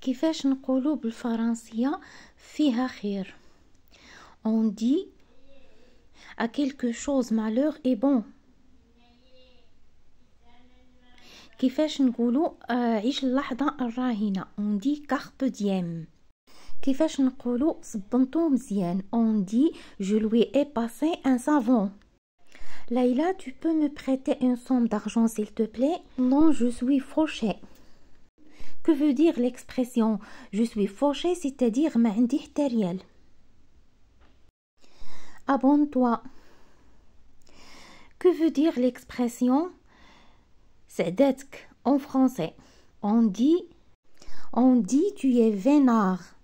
كيفاش نقولوا بالفرنسية فيها خير on dit à quelque chose malheur est bon كيفاش Ngulu عيش اللحظة الراهنة on dit carpe diem كيفاش نقولوا صبنتو مزيان on dit je lui ai passé un savon Laïla, tu peux me prêter une somme d'argent s'il te plaît Non, je suis fauchée. Que veut dire l'expression je suis fauché, c'est-à-dire m'indi teriel Abonne-toi. Que veut dire l'expression C'est d'être en français On dit on dit tu es vénard.